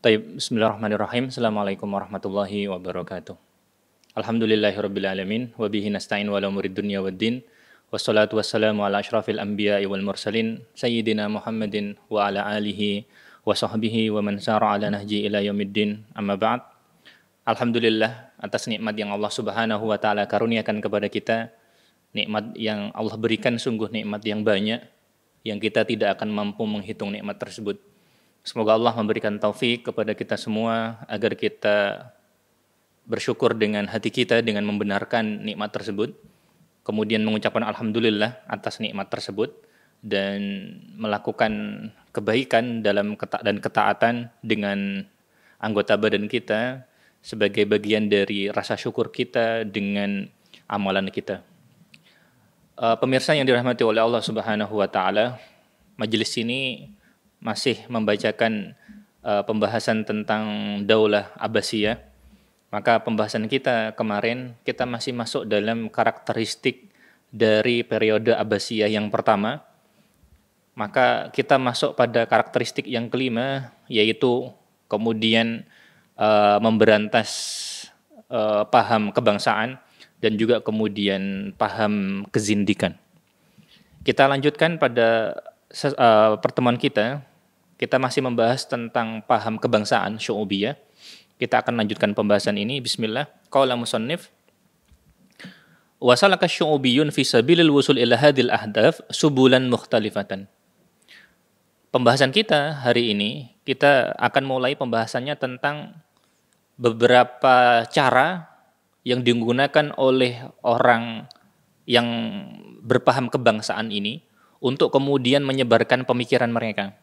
Taib, bismillahirrahmanirrahim. Assalamualaikum warahmatullahi wabarakatuh. Alhamdulillahirrabbilalamin. Wabihi nasta'in wa lamurid dunia wa din. Wassalatu wassalamu ala ashrafil anbiya wal mursalin. Sayyidina Muhammadin wa ala alihi wa sahbihi wa mansara ala nahji ila yaumiddin. Amma ba'd. Alhamdulillah atas nikmat yang Allah subhanahu wa ta'ala karuniakan kepada kita. Nikmat yang Allah berikan sungguh nikmat yang banyak. Yang kita tidak akan mampu menghitung nikmat tersebut Semoga Allah memberikan taufik kepada kita semua agar kita bersyukur dengan hati kita dengan membenarkan nikmat tersebut, kemudian mengucapkan alhamdulillah atas nikmat tersebut dan melakukan kebaikan dalam keta dan ketaatan dengan anggota badan kita sebagai bagian dari rasa syukur kita dengan amalan kita. Uh, pemirsa yang dirahmati oleh Allah Subhanahu wa taala, majelis ini masih membacakan uh, pembahasan tentang Daulah Abbasiyah, maka pembahasan kita kemarin kita masih masuk dalam karakteristik dari periode Abbasiyah yang pertama. Maka kita masuk pada karakteristik yang kelima yaitu kemudian uh, memberantas uh, paham kebangsaan dan juga kemudian paham kezindikan. Kita lanjutkan pada uh, pertemuan kita kita masih membahas tentang paham kebangsaan ya. Kita akan lanjutkan pembahasan ini. Bismillah. Qala musannif wasalaka syu'ubiyun fi sabilil wusul ila hadil ahdaf subulan mukhtalifatan. Pembahasan kita hari ini, kita akan mulai pembahasannya tentang beberapa cara yang digunakan oleh orang yang berpaham kebangsaan ini untuk kemudian menyebarkan pemikiran mereka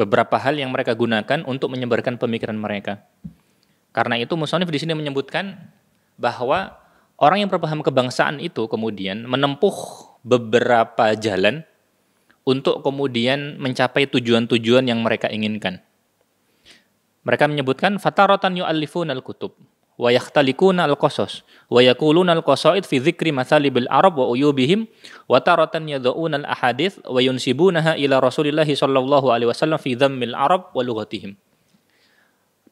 beberapa hal yang mereka gunakan untuk menyebarkan pemikiran mereka. Karena itu Musonif di sini menyebutkan bahwa orang yang berpaham kebangsaan itu kemudian menempuh beberapa jalan untuk kemudian mencapai tujuan-tujuan yang mereka inginkan. Mereka menyebutkan fataratan yu'allifun al-kutub wa yahtalikuna al-qasas wa yaquluna al-qasaid fi dzikri mathalibil arab wa uyubihim wa taratan yad'una al-ahadits wa yunsibunaha ila Rasulillah sallallahu alaihi wasallam fi dhammil arab wa lughatihim.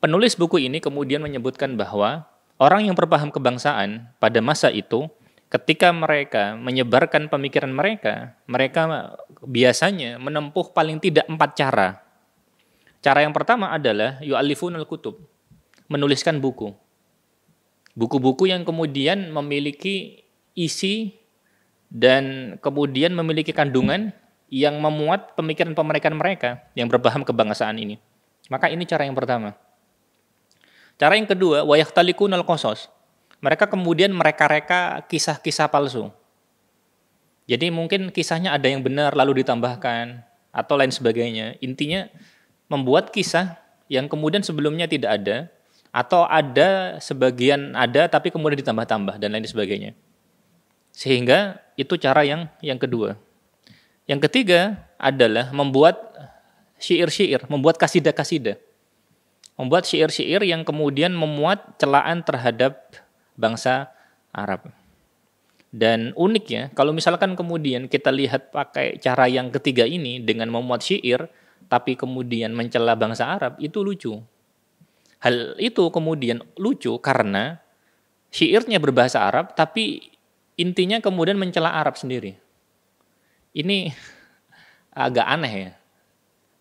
Penulis buku ini kemudian menyebutkan bahwa orang yang berpaham kebangsaan pada masa itu ketika mereka menyebarkan pemikiran mereka, mereka biasanya menempuh paling tidak empat cara. Cara yang pertama adalah yu'alifunul kutub, menuliskan buku. Buku-buku yang kemudian memiliki isi dan kemudian memiliki kandungan yang memuat pemikiran pemerikan mereka yang berbaham kebangsaan ini. Maka ini cara yang pertama. Cara yang kedua, wayah taliku nol kosos. Mereka kemudian mereka-reka kisah-kisah palsu. Jadi mungkin kisahnya ada yang benar lalu ditambahkan atau lain sebagainya. Intinya membuat kisah yang kemudian sebelumnya tidak ada atau ada sebagian ada tapi kemudian ditambah-tambah dan lain sebagainya. Sehingga itu cara yang yang kedua. Yang ketiga adalah membuat syair-syair, membuat kasida-kasida. Membuat syair-syair yang kemudian memuat celaan terhadap bangsa Arab. Dan uniknya, kalau misalkan kemudian kita lihat pakai cara yang ketiga ini dengan memuat syair, tapi kemudian mencela bangsa Arab, itu lucu. Hal itu kemudian lucu karena syairnya berbahasa Arab tapi intinya kemudian mencela Arab sendiri. Ini agak aneh ya.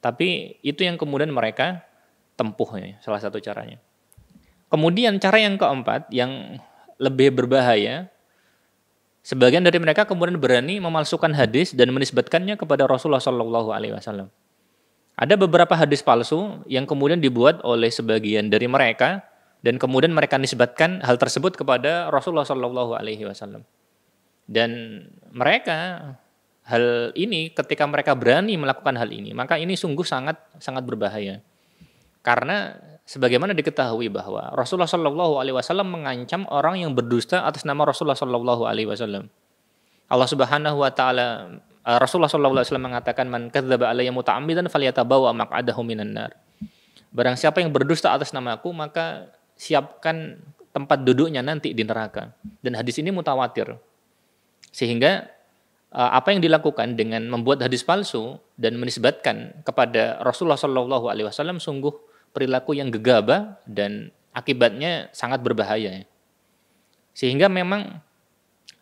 Tapi itu yang kemudian mereka tempuh ya, salah satu caranya. Kemudian cara yang keempat yang lebih berbahaya sebagian dari mereka kemudian berani memalsukan hadis dan menisbatkannya kepada Rasulullah Shallallahu alaihi wasallam. Ada beberapa hadis palsu yang kemudian dibuat oleh sebagian dari mereka dan kemudian mereka nisbatkan hal tersebut kepada Rasulullah Shallallahu Alaihi Wasallam. Dan mereka hal ini ketika mereka berani melakukan hal ini maka ini sungguh sangat sangat berbahaya karena sebagaimana diketahui bahwa Rasulullah Shallallahu Alaihi Wasallam mengancam orang yang berdusta atas nama Rasulullah Shallallahu Alaihi Wasallam. Allah Subhanahu Wa Taala Eh, Rasulullah saw mengatakan man kadzdzaba alayya muta'ammidan falyatabawa maq'adahu minan nar. Barang siapa yang berdusta atas namaku maka siapkan tempat duduknya nanti di neraka. Dan hadis ini mutawatir. Sehingga eh, apa yang dilakukan dengan membuat hadis palsu dan menisbatkan kepada Rasulullah Shallallahu Alaihi Wasallam sungguh perilaku yang gegabah dan akibatnya sangat berbahaya. Sehingga memang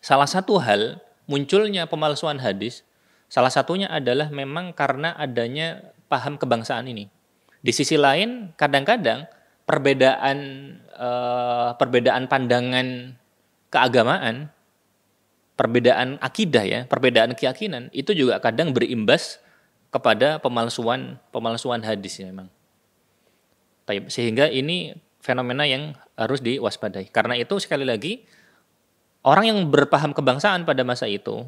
salah satu hal munculnya pemalsuan hadis Salah satunya adalah memang karena adanya paham kebangsaan ini. Di sisi lain, kadang-kadang perbedaan eh, perbedaan pandangan keagamaan, perbedaan akidah ya, perbedaan keyakinan itu juga kadang berimbas kepada pemalsuan pemalsuan hadis memang. Sehingga ini fenomena yang harus diwaspadai. Karena itu sekali lagi orang yang berpaham kebangsaan pada masa itu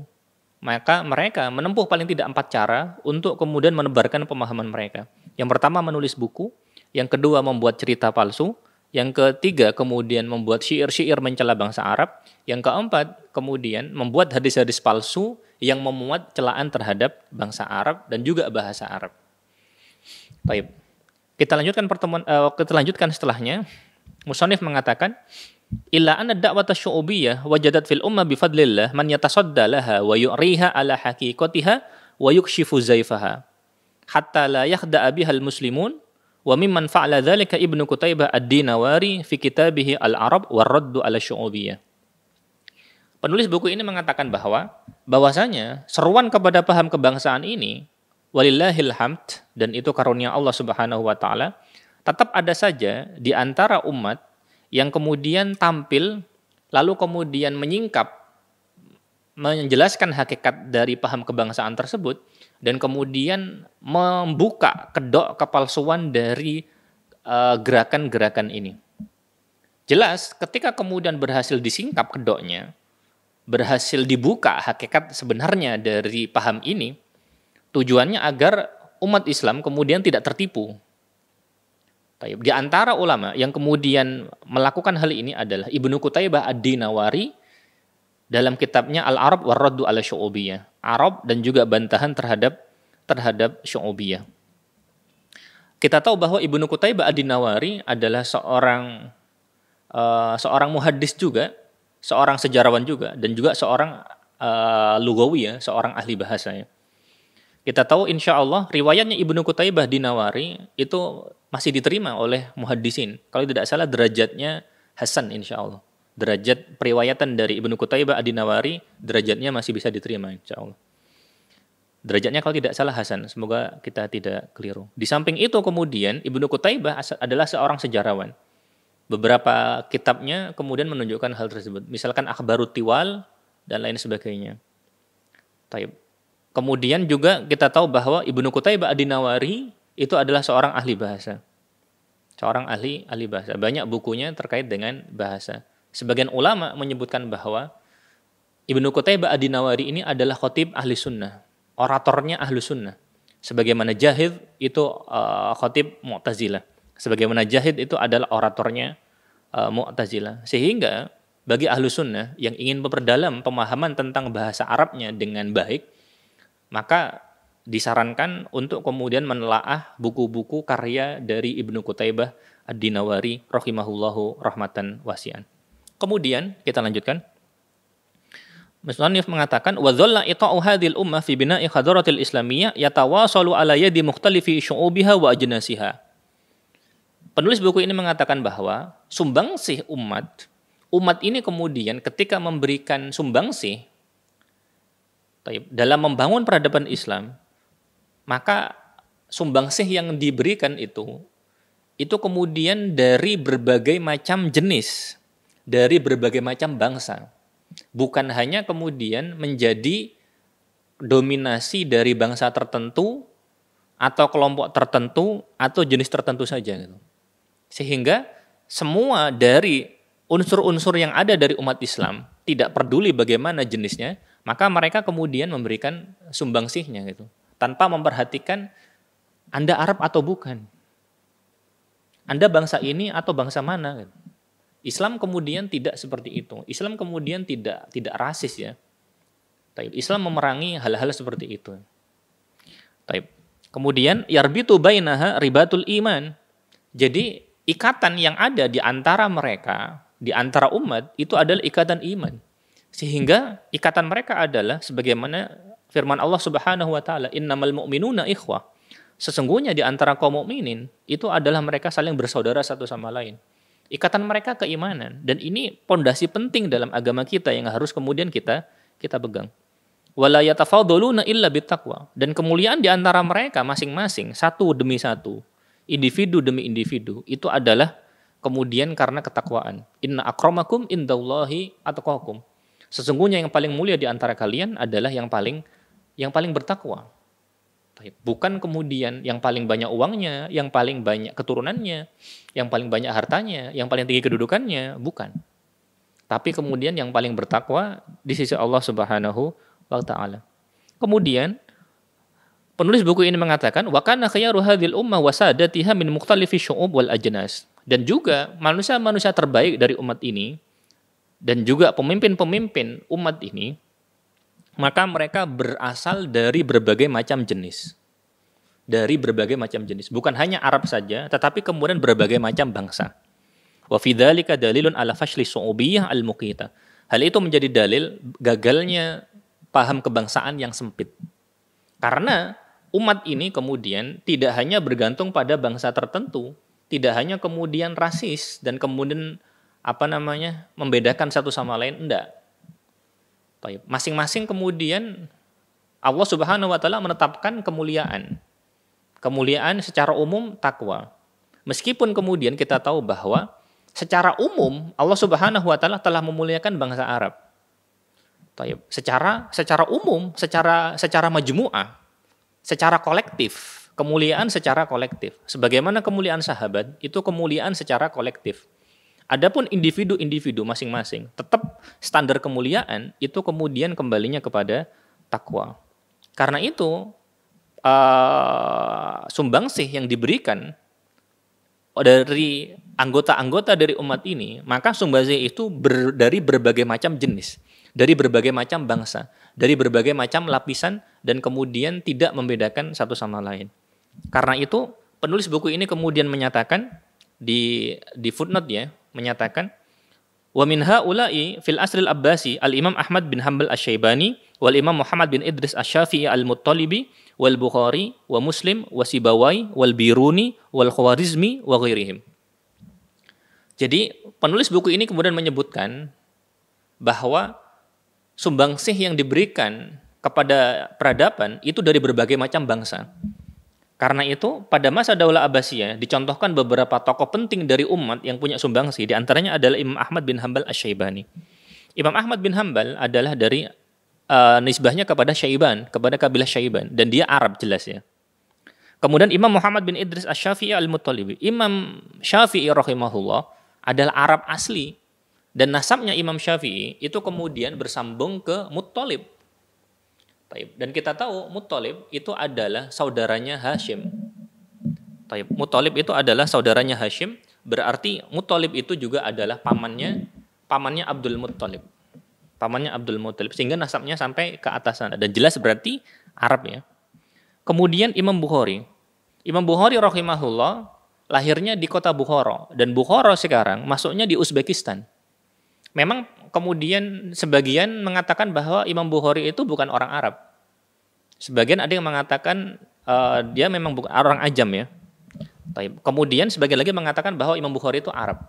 maka mereka menempuh paling tidak empat cara untuk kemudian menebarkan pemahaman mereka. Yang pertama menulis buku, yang kedua membuat cerita palsu, yang ketiga kemudian membuat syair-syair mencela bangsa Arab, yang keempat kemudian membuat hadis-hadis palsu yang memuat celaan terhadap bangsa Arab dan juga bahasa Arab. Baik. Kita lanjutkan pertemuan uh, kita lanjutkan setelahnya. Musonif mengatakan Illa anna da'wata syu'ubiyah wajadat fil umma bifadlillah man yatasadda laha wa yu'riha ala haqiqatiha wa yukshifu zaifaha hatta la yakhda'a biha al-muslimun wa mimman fa'ala dhalika Ibnu kutaybah ad-Dinawari fi kitabih Al-Arab war ala syu'ubiyah Penulis buku ini mengatakan bahwa bahwasanya seruan kepada paham kebangsaan ini walillahil hamd dan itu karunia Allah Subhanahu wa taala tetap ada saja di antara umat yang kemudian tampil lalu kemudian menyingkap menjelaskan hakikat dari paham kebangsaan tersebut dan kemudian membuka kedok kepalsuan dari eh, gerakan-gerakan uh, ini. Jelas ketika kemudian berhasil disingkap kedoknya, berhasil dibuka hakikat sebenarnya dari paham ini, tujuannya agar umat Islam kemudian tidak tertipu di antara ulama yang kemudian melakukan hal ini adalah Ibnu Kutaybah Ad-Dinawari dalam kitabnya Al-Arab Waradu Al ala Syu'ubiyah. Arab dan juga bantahan terhadap terhadap Syu'ubiyah. Kita tahu bahwa Ibnu Kutaybah Ad-Dinawari adalah seorang uh, seorang muhaddis juga, seorang sejarawan juga dan juga seorang uh, eh, lugawi ya, seorang ahli bahasa ya. Kita tahu insya Allah riwayatnya Ibnu Kutaibah Nawari itu masih diterima oleh muhadisin. Kalau tidak salah derajatnya Hasan insya Allah. Derajat periwayatan dari Ibnu Kutaibah Nawari derajatnya masih bisa diterima insya Allah. Derajatnya kalau tidak salah Hasan, semoga kita tidak keliru. Di samping itu kemudian Ibnu Kutaibah adalah seorang sejarawan. Beberapa kitabnya kemudian menunjukkan hal tersebut. Misalkan Akhbarut Tiwal dan lain sebagainya. Taib. Kemudian juga kita tahu bahwa Ibnu Kutaibah Adinawari itu adalah seorang ahli bahasa. Seorang ahli ahli bahasa. Banyak bukunya terkait dengan bahasa. Sebagian ulama menyebutkan bahwa Ibnu Kutaibah Adinawari ini adalah khotib ahli sunnah. Oratornya ahli sunnah. Sebagaimana Jahid itu uh, khotib Mu'tazilah. Sebagaimana Jahid itu adalah oratornya uh, Mu'tazilah. Sehingga bagi ahli sunnah yang ingin memperdalam pemahaman tentang bahasa Arabnya dengan baik, maka disarankan untuk kemudian menelaah buku-buku karya dari Ibnu Qutaibah Ad-Dinawari rahimahullahu rahmatan wasian. Kemudian kita lanjutkan. Musnanif mengatakan wa dhalla ita'u hadhil ummah fi bina'i khadratil islamiyah yatawasalu ala yadi mukhtalifi syu'ubiha wa ajnasiha. Penulis buku ini mengatakan bahwa sumbangsih umat umat ini kemudian ketika memberikan sumbangsih dalam membangun peradaban Islam, maka sumbangsih yang diberikan itu, itu kemudian dari berbagai macam jenis, dari berbagai macam bangsa. Bukan hanya kemudian menjadi dominasi dari bangsa tertentu atau kelompok tertentu atau jenis tertentu saja gitu. Sehingga semua dari unsur-unsur yang ada dari umat Islam, tidak peduli bagaimana jenisnya, maka mereka kemudian memberikan sumbangsihnya gitu, tanpa memperhatikan Anda Arab atau bukan. Anda bangsa ini atau bangsa mana gitu. Islam kemudian tidak seperti itu. Islam kemudian tidak tidak rasis ya. Taib. Islam memerangi hal-hal seperti itu. Taib. Kemudian yarbitu bainaha ribatul iman. Jadi ikatan yang ada di antara mereka, di antara umat itu adalah ikatan iman. Sehingga ikatan mereka adalah sebagaimana firman Allah Subhanahu wa taala, "Innamal mu'minuna ikhwah." Sesungguhnya di antara kaum mukminin itu adalah mereka saling bersaudara satu sama lain. Ikatan mereka keimanan dan ini pondasi penting dalam agama kita yang harus kemudian kita kita pegang. Wala illa bittaqwa. Dan kemuliaan di antara mereka masing-masing satu demi satu, individu demi individu itu adalah kemudian karena ketakwaan. Inna akramakum indallahi atqakum. Sesungguhnya yang paling mulia di antara kalian adalah yang paling yang paling bertakwa. Bukan kemudian yang paling banyak uangnya, yang paling banyak keturunannya, yang paling banyak hartanya, yang paling tinggi kedudukannya, bukan. Tapi kemudian yang paling bertakwa di sisi Allah Subhanahu wa taala. Kemudian penulis buku ini mengatakan wa kana khayru hadhil ummah sadatiha min mukhtalifi syu'ub wal ajnas. Dan juga manusia-manusia terbaik dari umat ini dan juga pemimpin-pemimpin umat ini, maka mereka berasal dari berbagai macam jenis. Dari berbagai macam jenis, bukan hanya Arab saja, tetapi kemudian berbagai macam bangsa. Wa دَلِلٌ dalilun ala fashli su'ubiyyah al-muqita. Hal itu menjadi dalil gagalnya paham kebangsaan yang sempit. Karena umat ini kemudian tidak hanya bergantung pada bangsa tertentu, tidak hanya kemudian rasis dan kemudian apa namanya membedakan satu sama lain enggak masing-masing kemudian Allah Subhanahu wa taala menetapkan kemuliaan kemuliaan secara umum takwa meskipun kemudian kita tahu bahwa secara umum Allah Subhanahu wa taala telah memuliakan bangsa Arab secara secara umum secara secara majmuah secara kolektif kemuliaan secara kolektif sebagaimana kemuliaan sahabat itu kemuliaan secara kolektif Adapun individu-individu masing-masing, tetap standar kemuliaan itu kemudian kembalinya kepada takwa. Karena itu uh, sih yang diberikan dari anggota-anggota dari umat ini, maka sih itu ber, dari berbagai macam jenis, dari berbagai macam bangsa, dari berbagai macam lapisan dan kemudian tidak membedakan satu sama lain. Karena itu penulis buku ini kemudian menyatakan di di footnote ya menyatakan wa min haula'i fil asril abbasi al-imam Ahmad bin Hanbal asy-Syaibani wal imam Muhammad bin Idris asy-Syafi'i al-Muttalibi wal Bukhari wa Muslim wa Sibawai wal Biruni wal khwarizmi wa ghairihim. Jadi penulis buku ini kemudian menyebutkan bahwa sumbangsih yang diberikan kepada peradaban itu dari berbagai macam bangsa. Karena itu pada masa Daulah Abbasiyah dicontohkan beberapa tokoh penting dari umat yang punya sumbangsi. Di antaranya adalah Imam Ahmad bin Hambal Asy-Syaibani. Imam Ahmad bin Hambal adalah dari uh, nisbahnya kepada Syaiban, kepada kabilah Syaiban dan dia Arab jelas ya. Kemudian Imam Muhammad bin Idris Asy-Syafi'i Al-Muttalibi. Imam Syafi'i rahimahullah adalah Arab asli dan nasabnya Imam Syafi'i itu kemudian bersambung ke Muttalib Taib. Dan kita tahu Mutolib itu adalah saudaranya Hashim. Taib. itu adalah saudaranya Hashim, berarti Mutolib itu juga adalah pamannya pamannya Abdul Mutolib, Pamannya Abdul Mutolib sehingga nasabnya sampai ke atas sana dan jelas berarti Arab ya. Kemudian Imam Bukhari. Imam Bukhari rahimahullah lahirnya di kota Bukhara dan Bukhara sekarang masuknya di Uzbekistan. Memang kemudian sebagian mengatakan bahwa Imam Bukhari itu bukan orang Arab. Sebagian ada yang mengatakan uh, dia memang bukan orang ajam ya. Kemudian sebagian lagi mengatakan bahwa Imam Bukhari itu Arab.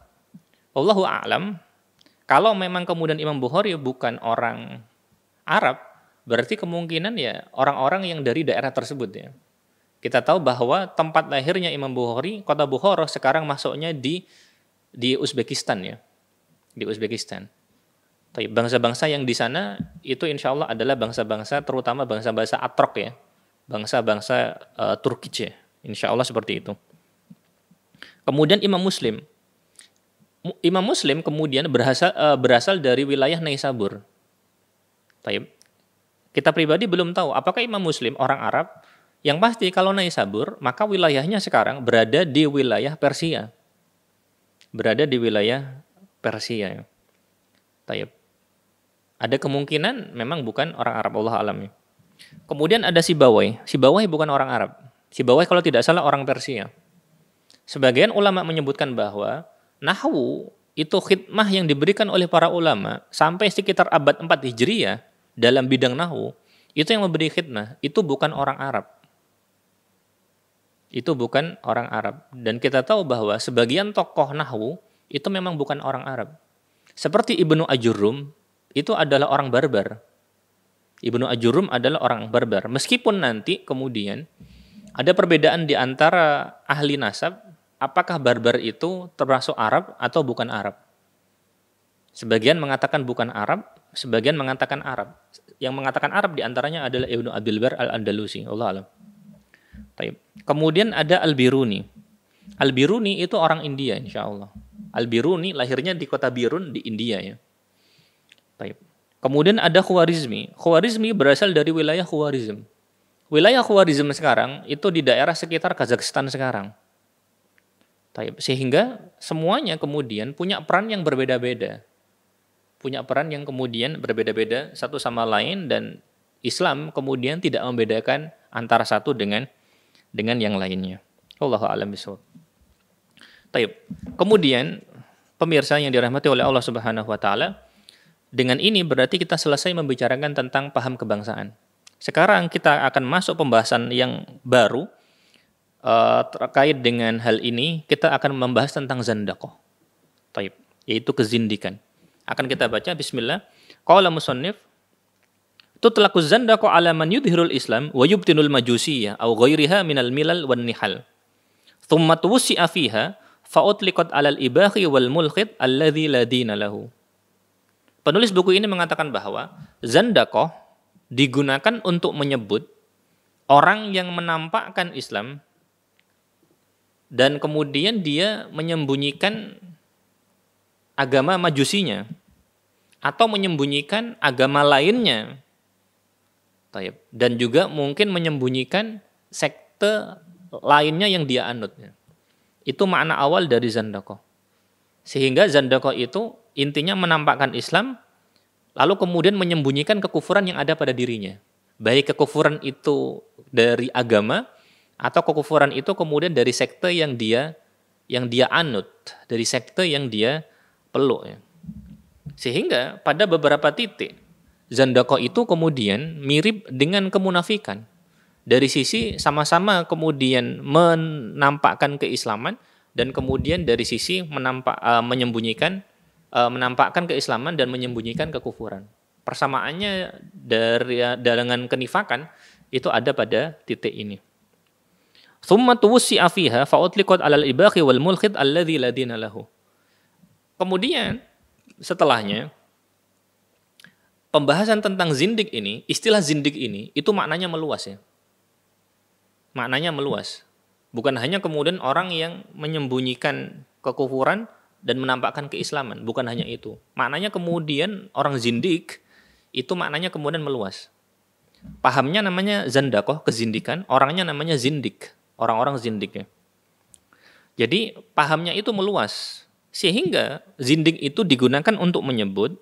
Allahu a'lam. Kalau memang kemudian Imam Bukhari bukan orang Arab, berarti kemungkinan ya orang-orang yang dari daerah tersebut ya. Kita tahu bahwa tempat lahirnya Imam Bukhari, kota Bukhara sekarang masuknya di di Uzbekistan ya. Di Uzbekistan. Bangsa-bangsa yang di sana itu insya Allah adalah bangsa-bangsa terutama bangsa-bangsa Atrok ya, bangsa-bangsa uh, eh, Turki ya, insya Allah seperti itu. Kemudian Imam Muslim, Imam Muslim kemudian berasal, uh, eh, berasal dari wilayah Naisabur. Taib. Kita pribadi belum tahu apakah Imam Muslim orang Arab. Yang pasti kalau Naisabur, maka wilayahnya sekarang berada di wilayah Persia. Berada di wilayah Persia. Taib. Ada kemungkinan memang bukan orang Arab Allah alami. Ya. Kemudian ada si Bawai. Si Bawai bukan orang Arab. Si Bawai kalau tidak salah orang Persia. Sebagian ulama menyebutkan bahwa nahwu itu khidmah yang diberikan oleh para ulama sampai sekitar abad 4 Hijriah dalam bidang nahwu itu yang memberi khidmah itu bukan orang Arab. Itu bukan orang Arab dan kita tahu bahwa sebagian tokoh nahwu itu memang bukan orang Arab. Seperti Ibnu Ajurum itu adalah orang barbar. Ibnu Ajurum adalah orang barbar. Meskipun nanti kemudian ada perbedaan di antara ahli nasab, apakah barbar itu termasuk Arab atau bukan Arab. Sebagian mengatakan bukan Arab, sebagian mengatakan Arab. Yang mengatakan Arab di antaranya adalah Ibnu Abdul Bar al-Andalusi, Allah alam. Kemudian ada Al-Biruni. Al-Biruni itu orang India insya Allah. Al-Biruni lahirnya di kota Birun di India ya. Taib. Kemudian ada Khwarizmi. Khwarizmi berasal dari wilayah Khwarizm. Wilayah Khwarizm sekarang itu di daerah sekitar Kazakhstan sekarang. Taib. Sehingga semuanya kemudian punya peran yang berbeda-beda. Punya peran yang kemudian berbeda-beda satu sama lain dan Islam kemudian tidak membedakan antara satu dengan dengan yang lainnya. Allahu a'lam Taib. Kemudian pemirsa yang dirahmati oleh Allah Subhanahu wa taala, dengan ini berarti kita selesai membicarakan tentang paham kebangsaan. Sekarang kita akan masuk pembahasan yang baru uh, terkait dengan hal ini. Kita akan membahas tentang zandako, taib, yaitu kezindikan. Akan kita baca Bismillah. Qala musannif tutlaku zandako ala man yudhirul Islam wa yubtinul majusiyah au ghairiha minal milal wan nihal. Thumma tuwsi'a fiha fa alal ibahi wal mulkhid alladhi ladina lahu. Penulis buku ini mengatakan bahwa zandakoh digunakan untuk menyebut orang yang menampakkan Islam dan kemudian dia menyembunyikan agama majusinya atau menyembunyikan agama lainnya dan juga mungkin menyembunyikan sekte lainnya yang dia anut itu makna awal dari zandako sehingga zandako itu intinya menampakkan Islam lalu kemudian menyembunyikan kekufuran yang ada pada dirinya. Baik kekufuran itu dari agama atau kekufuran itu kemudian dari sekte yang dia yang dia anut, dari sekte yang dia peluk ya. Sehingga pada beberapa titik Zandako itu kemudian mirip dengan kemunafikan. Dari sisi sama-sama kemudian menampakkan keislaman dan kemudian dari sisi menampak uh, menyembunyikan Eh, menampakkan keislaman dan menyembunyikan kekufuran. Persamaannya dari dengan kenifakan itu ada pada titik ini. Thumma fiha fa'utliqat 'alal ibahi wal mulkhid alladzi ladina lahu. Kemudian setelahnya pembahasan tentang zindik ini, istilah zindik ini itu maknanya meluas ya. Maknanya meluas. Bukan hanya kemudian orang yang menyembunyikan kekufuran dan menampakkan keislaman, bukan hanya itu. Maknanya kemudian orang zindik itu maknanya kemudian meluas. Pahamnya namanya zandakoh, kezindikan, orangnya namanya zindik, orang-orang zindiknya Jadi pahamnya itu meluas, sehingga zindik itu digunakan untuk menyebut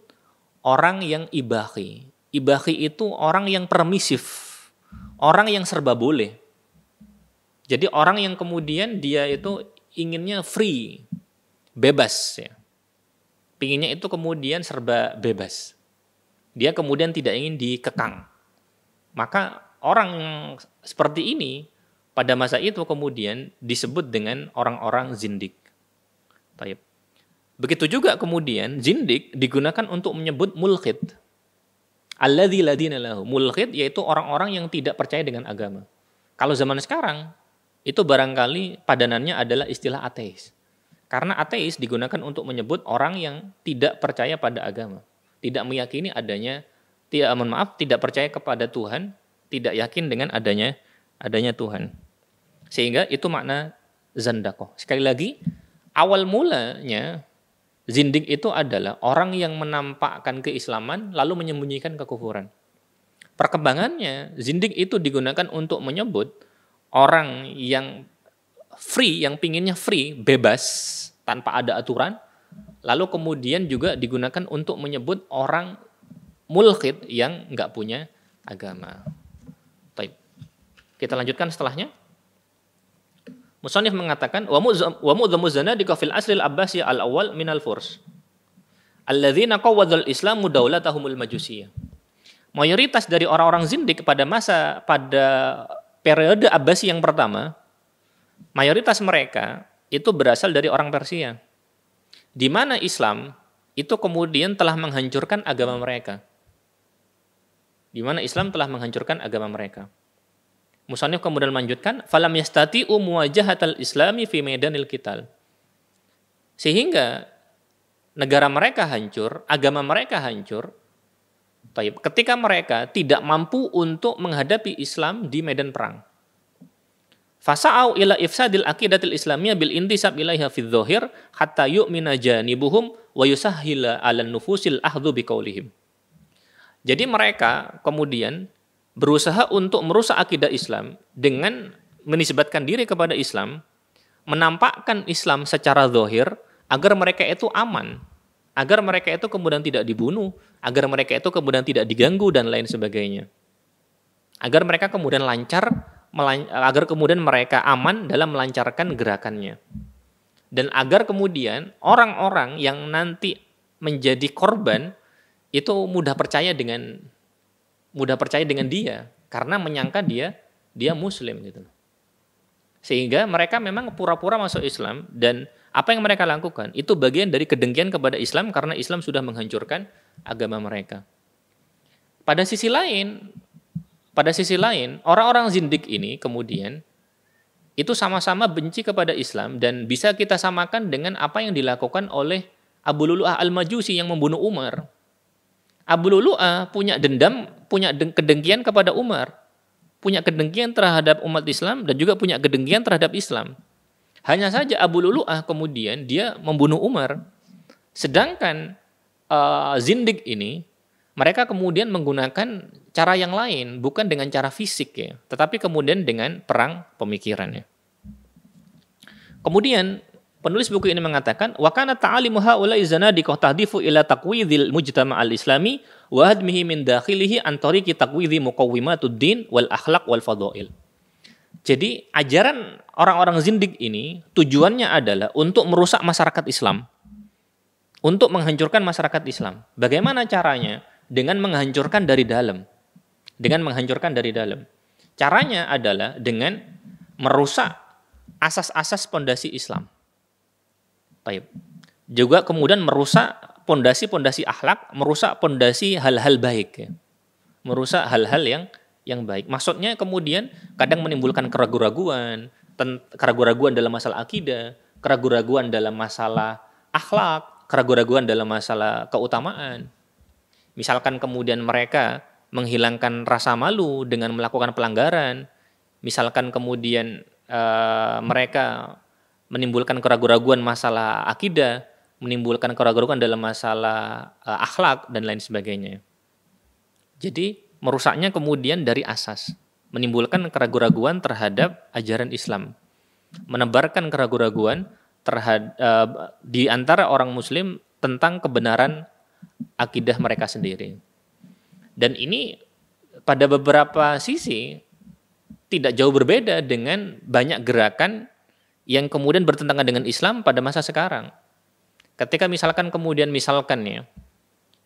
orang yang ibahi. Ibahi itu orang yang permisif, orang yang serba boleh. Jadi orang yang kemudian dia itu inginnya free, bebas ya. Pinginnya itu kemudian serba bebas. Dia kemudian tidak ingin dikekang. Maka orang seperti ini pada masa itu kemudian disebut dengan orang-orang zindik. Taib. Begitu juga kemudian zindik digunakan untuk menyebut mulkhid. Alladzi ladina lahu. Mulkhid yaitu orang-orang yang tidak percaya dengan agama. Kalau zaman sekarang itu barangkali padanannya adalah istilah ateis. Karena ateis digunakan untuk menyebut orang yang tidak percaya pada agama, tidak meyakini adanya, tidak eh, mohon maaf, tidak percaya kepada Tuhan, tidak yakin dengan adanya adanya Tuhan. Sehingga itu makna zandako. Sekali lagi, awal mulanya zindik itu adalah orang yang menampakkan keislaman lalu menyembunyikan kekufuran. Perkembangannya, zindik itu digunakan untuk menyebut orang yang free yang pinginnya free, bebas, tanpa ada aturan. Lalu kemudian juga digunakan untuk menyebut orang mulkit yang nggak punya agama. Baik. Kita lanjutkan setelahnya. Musonif mengatakan wa mudzamu zana di kafil asril abbasi al awal min al furs. Alladzina qawwadzal islamu daulatahumul majusiyah. Mayoritas dari orang-orang zindik pada masa pada periode Abbasi yang pertama mayoritas mereka itu berasal dari orang Persia. Di mana Islam itu kemudian telah menghancurkan agama mereka. Di mana Islam telah menghancurkan agama mereka. Musanif kemudian melanjutkan, "Falam yastati'u muwajahatal islami fi medanil qital." Sehingga negara mereka hancur, agama mereka hancur. Ketika mereka tidak mampu untuk menghadapi Islam di medan perang. Fasa'au ila ifsadil aqidatil islamiyah bil intisab ilaiha fid dhuhir hatta yu'mina janibuhum wa yusahhila 'alan nufusil ahdhu biqaulihim. Jadi mereka kemudian berusaha untuk merusak akidah Islam dengan menisbatkan diri kepada Islam, menampakkan Islam secara zahir agar mereka itu aman, agar mereka itu kemudian tidak dibunuh, agar mereka itu kemudian tidak diganggu dan lain sebagainya. Agar mereka kemudian lancar agar kemudian mereka aman dalam melancarkan gerakannya. Dan agar kemudian orang-orang yang nanti menjadi korban itu mudah percaya dengan mudah percaya dengan dia karena menyangka dia dia muslim gitu. Sehingga mereka memang pura-pura masuk Islam dan apa yang mereka lakukan itu bagian dari kedengkian kepada Islam karena Islam sudah menghancurkan agama mereka. Pada sisi lain, pada sisi lain, orang-orang zindik ini kemudian itu sama-sama benci kepada Islam dan bisa kita samakan dengan apa yang dilakukan oleh Abu Lulu'ah Al-Majusi yang membunuh Umar. Abu Lulu'ah punya dendam, punya kedengkian kepada Umar, punya kedengkian terhadap umat Islam dan juga punya kedengkian terhadap Islam. Hanya saja Abu Lulu'ah kemudian dia membunuh Umar. Sedangkan uh, Zindik ini mereka kemudian menggunakan cara yang lain, bukan dengan cara fisik ya, tetapi kemudian dengan perang pemikirannya. Kemudian penulis buku ini mengatakan wa kana ta'alimu di kota tahdifu ila taqwidil mujtama' al-islami wa hadmihi min dakhilihi an tariqi taqwidhi muqawwimatud din wal akhlaq wal fadha'il. Jadi ajaran orang-orang zindik ini tujuannya adalah untuk merusak masyarakat Islam. Untuk menghancurkan masyarakat Islam. Bagaimana caranya? dengan menghancurkan dari dalam. Dengan menghancurkan dari dalam. Caranya adalah dengan merusak asas-asas pondasi Islam. Baik. Juga kemudian merusak pondasi-pondasi akhlak, merusak pondasi hal-hal baik. Ya. Merusak hal-hal yang yang baik. Maksudnya kemudian kadang menimbulkan keraguan-raguan, keraguan-raguan dalam masalah akidah, keraguan-raguan dalam masalah akhlak, keraguan-raguan dalam masalah keutamaan. Misalkan kemudian mereka menghilangkan rasa malu dengan melakukan pelanggaran, misalkan kemudian uh, mereka menimbulkan keraguan-raguan masalah akidah, menimbulkan keraguan-raguan dalam masalah uh, akhlak dan lain sebagainya. Jadi merusaknya kemudian dari asas, menimbulkan keraguan-raguan terhadap ajaran Islam, menebarkan keraguan keraguan terhadap eh, di antara orang Muslim tentang kebenaran akidah mereka sendiri. Dan ini pada beberapa sisi tidak jauh berbeda dengan banyak gerakan yang kemudian bertentangan dengan Islam pada masa sekarang. Ketika misalkan kemudian misalkan ya,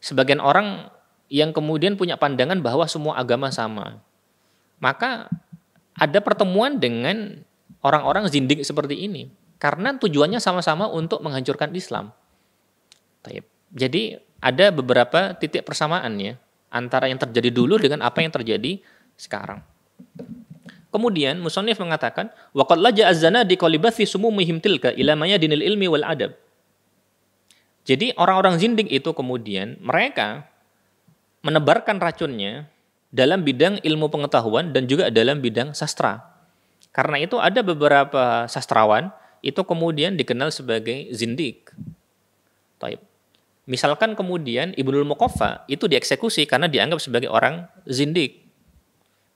sebagian orang yang kemudian punya pandangan bahwa semua agama sama. Maka ada pertemuan dengan orang-orang zindik seperti ini karena tujuannya sama-sama untuk menghancurkan Islam. Jadi ada beberapa titik persamaannya antara yang terjadi dulu dengan apa yang terjadi sekarang. Kemudian Musonif mengatakan waqad laja azana di qalibathi sumumihim tilka ilamanya dinil ilmi wal adab. Jadi orang-orang zindik itu kemudian mereka menebarkan racunnya dalam bidang ilmu pengetahuan dan juga dalam bidang sastra. Karena itu ada beberapa sastrawan itu kemudian dikenal sebagai zindik. Taib. Misalkan kemudian Ibnul Muqaffa itu dieksekusi karena dianggap sebagai orang zindik.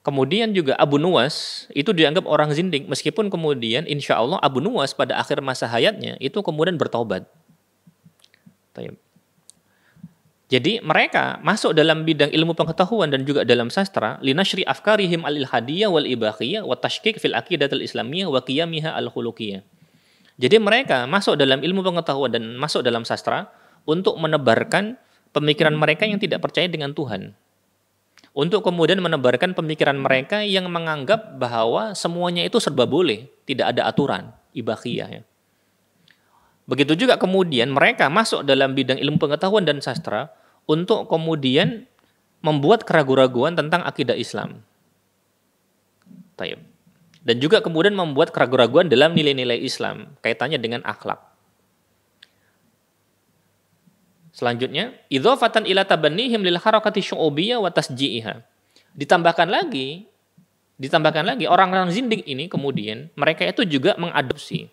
Kemudian juga Abu Nuwas itu dianggap orang zindik meskipun kemudian insya Allah Abu Nuwas pada akhir masa hayatnya itu kemudian bertobat. Jadi mereka masuk dalam bidang ilmu pengetahuan dan juga dalam sastra linashri afkarihim alil ilhadiyah wal Ibakiyah wa tashkik fil al islamiyah wa qiyamiha al khuluqiyah. Jadi mereka masuk dalam ilmu pengetahuan dan masuk dalam sastra untuk menebarkan pemikiran mereka yang tidak percaya dengan Tuhan. Untuk kemudian menebarkan pemikiran mereka yang menganggap bahwa semuanya itu serba boleh, tidak ada aturan, ibahiyah ya. Begitu juga kemudian mereka masuk dalam bidang ilmu pengetahuan dan sastra untuk kemudian membuat keraguan keraguan tentang akidah Islam. Dan juga kemudian membuat keraguan keraguan dalam nilai-nilai Islam, kaitannya dengan akhlak. Selanjutnya, idhafatan ila tabannihim lil harakati syu'ubiyyah wa tasji'iha. Ditambahkan lagi, ditambahkan lagi orang-orang zindik ini kemudian mereka itu juga mengadopsi.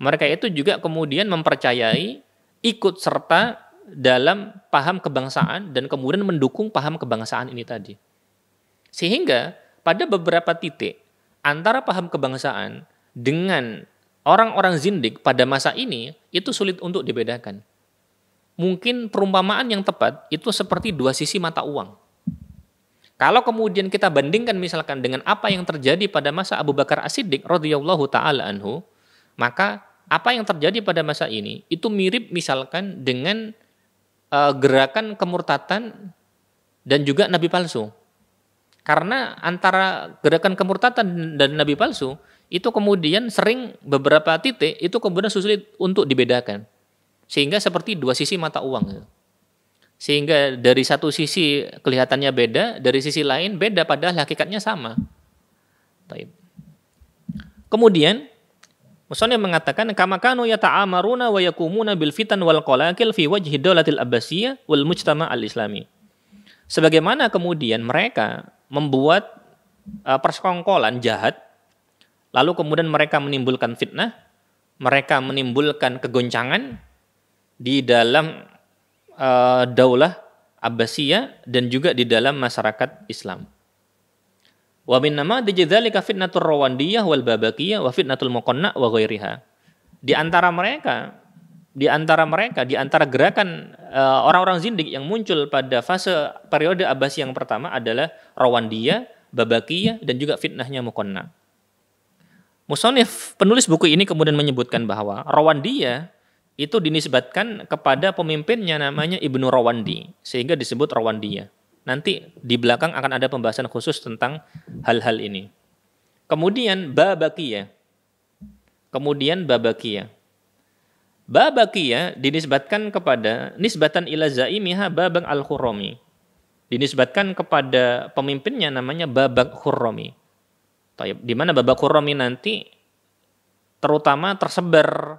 Mereka itu juga kemudian mempercayai ikut serta dalam paham kebangsaan dan kemudian mendukung paham kebangsaan ini tadi. Sehingga pada beberapa titik antara paham kebangsaan dengan orang-orang zindik pada masa ini itu sulit untuk dibedakan mungkin perumpamaan yang tepat itu seperti dua sisi mata uang. Kalau kemudian kita bandingkan misalkan dengan apa yang terjadi pada masa Abu Bakar As-Siddiq radhiyallahu taala anhu, maka apa yang terjadi pada masa ini itu mirip misalkan dengan uh, gerakan kemurtatan dan juga nabi palsu. Karena antara gerakan kemurtatan dan nabi palsu itu kemudian sering beberapa titik itu kemudian sulit untuk dibedakan. Sehingga seperti dua sisi mata uang gitu. Sehingga dari satu sisi kelihatannya beda, dari sisi lain beda padahal hakikatnya sama. Taib. Kemudian Musonnya mengatakan kamakanu yata'amaruna wa yakumuna bil fitan wal qalaqil fi wajhi daulatil abbasiyah wal mujtama al islami. Sebagaimana kemudian mereka membuat e, persekongkolan jahat lalu kemudian mereka menimbulkan fitnah, mereka menimbulkan kegoncangan di dalam uh, daulah Abbasiyah dan juga di dalam masyarakat Islam. Wa min nama dzalika fitnatur rawandiyah wal babakiyah wa fitnatul muqanna wa ghairiha. Di antara mereka, di antara mereka, di antara gerakan orang eh, orang-orang zindik yang muncul pada fase periode Abbasiyah yang pertama adalah Rawandiyah, Babakiyah dan juga fitnahnya Muqanna. Musonif penulis buku ini kemudian menyebutkan bahwa Rawandiyah itu dinisbatkan kepada pemimpinnya namanya Ibnu Rawandi sehingga disebut Rawandinya Nanti di belakang akan ada pembahasan khusus tentang hal-hal ini. Kemudian Babakiyah. Kemudian Babakiyah. Babakiyah dinisbatkan kepada nisbatan ila zaimiha Babang al-Khurrami. Dinisbatkan kepada pemimpinnya namanya Babak Khurrami. Di mana Babak Khurrami nanti terutama tersebar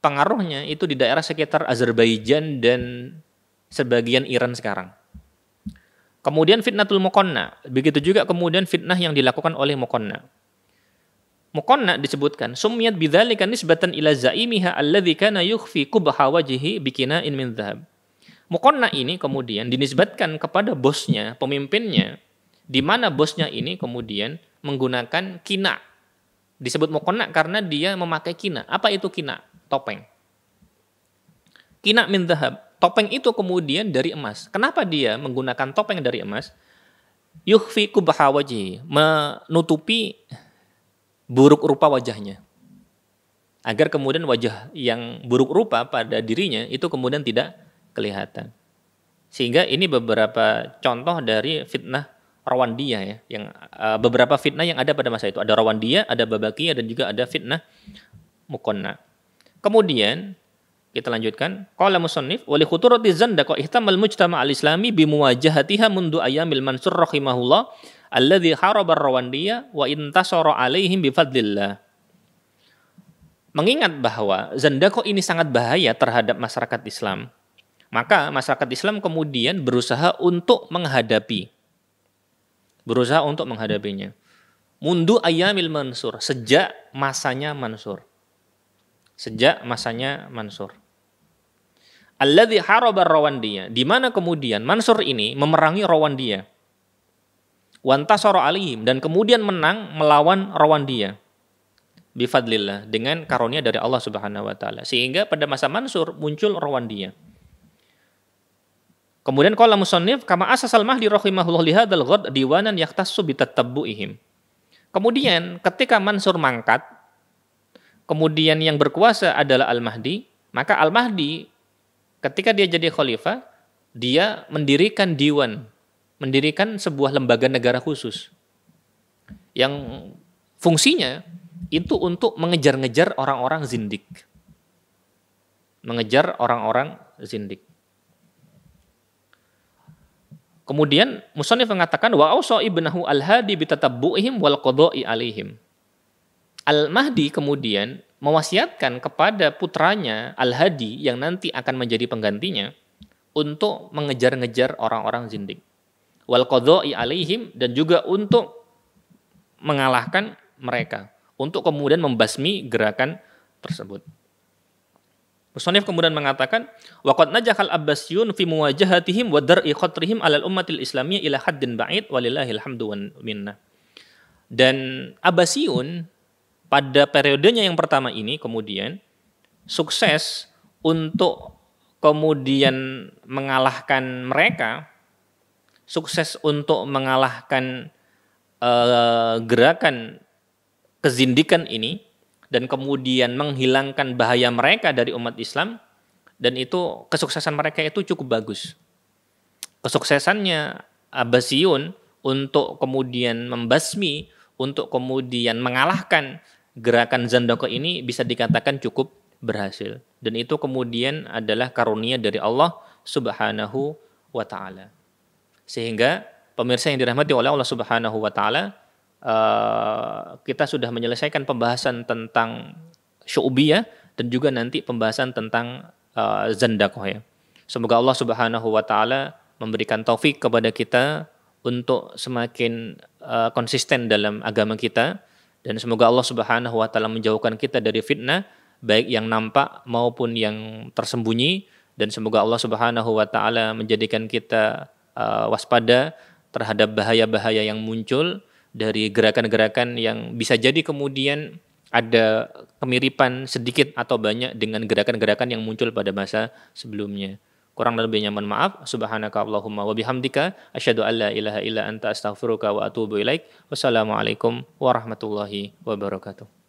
pengaruhnya itu di daerah sekitar Azerbaijan dan sebagian Iran sekarang. Kemudian fitnatul mukonna, begitu juga kemudian fitnah yang dilakukan oleh mukonna. Mukonna disebutkan sumiyat bidzalika nisbatan ila zaimiha alladzi kana yukhfi qubha bikina in min dhahab. Mukonna ini kemudian dinisbatkan kepada bosnya, pemimpinnya, di mana bosnya ini kemudian menggunakan kina. Disebut mukonna karena dia memakai kina. Apa itu kina? topeng. Kina min dahab. Topeng itu kemudian dari emas. Kenapa dia menggunakan topeng dari emas? Yuhfi kubaha wajih. Menutupi buruk rupa wajahnya. Agar kemudian wajah yang buruk rupa pada dirinya itu kemudian tidak kelihatan. Sehingga ini beberapa contoh dari fitnah Rawandia ya, yang e, beberapa fitnah yang ada pada masa itu. Ada Rawandia, ada Babakia dan juga ada fitnah Mukonna. Kemudian kita lanjutkan qala musannif wa li khuturati zanda qa ihtamal mujtama' al-islami bi muwajahatiha mundu ayamil mansur rahimahullah alladhi haraba ar wa intasara alaihim bi fadlillah mengingat bahwa Zandako ini sangat bahaya terhadap masyarakat Islam, maka masyarakat Islam kemudian berusaha untuk menghadapi, berusaha untuk menghadapinya. Mundu ayamil Mansur, sejak masanya Mansur sejak masanya Mansur. Alladhi harabar Rawandiyah. di mana kemudian Mansur ini memerangi Rawandiyah. Wantasoro alihim dan kemudian menang melawan Rawandiyah. Bifadlillah dengan karunia dari Allah Subhanahu wa taala. Sehingga pada masa Mansur muncul Rawandiyah. Kemudian kalau musonif kama asasal mahdi rahimahullah li hadzal ghad diwanan yaktasu ihim. Kemudian ketika Mansur mangkat kemudian yang berkuasa adalah Al-Mahdi, maka Al-Mahdi ketika dia jadi khalifah, dia mendirikan diwan, mendirikan sebuah lembaga negara khusus yang fungsinya itu untuk mengejar-ngejar orang-orang zindik. Mengejar orang-orang zindik. Kemudian Musonif mengatakan wa ausa ibnahu al-hadi bitatabbu'ihim wal qada'i alaihim. Al-Mahdi kemudian mewasiatkan kepada putranya Al-Hadi yang nanti akan menjadi penggantinya untuk mengejar-ngejar orang-orang zindik. Wal qadha'i alaihim dan juga untuk mengalahkan mereka, untuk kemudian membasmi gerakan tersebut. Musonif kemudian mengatakan, waqad najahal abbasiyun fi muwajahatihim wa dar'i khatrihim 'alal ummatil islamiyyah ila haddin ba'id walillahil hamdu minna. Dan Abbasiyun pada periodenya yang pertama ini kemudian sukses untuk kemudian mengalahkan mereka, sukses untuk mengalahkan uh, gerakan kezindikan ini dan kemudian menghilangkan bahaya mereka dari umat Islam dan itu kesuksesan mereka itu cukup bagus. Kesuksesannya Abbasiyun untuk kemudian membasmi, untuk kemudian mengalahkan gerakan Zandoko ini bisa dikatakan cukup berhasil dan itu kemudian adalah karunia dari Allah Subhanahu wa taala. Sehingga pemirsa yang dirahmati oleh Allah Subhanahu wa taala eh, kita sudah menyelesaikan pembahasan tentang syu'biyah dan juga nanti pembahasan tentang uh, ya. Semoga Allah Subhanahu wa taala memberikan taufik kepada kita untuk semakin eh, konsisten dalam agama kita dan semoga Allah Subhanahu wa taala menjauhkan kita dari fitnah baik yang nampak maupun yang tersembunyi dan semoga Allah Subhanahu wa taala menjadikan kita uh, waspada terhadap bahaya-bahaya yang muncul dari gerakan-gerakan yang bisa jadi kemudian ada kemiripan sedikit atau banyak dengan gerakan-gerakan yang muncul pada masa sebelumnya. Kurang lebihnya mohon maaf. Subhanaka Allahumma wa bihamdika asyhadu an la ilaha illa anta astaghfiruka wa atubu ilaik. Wassalamualaikum warahmatullahi wabarakatuh.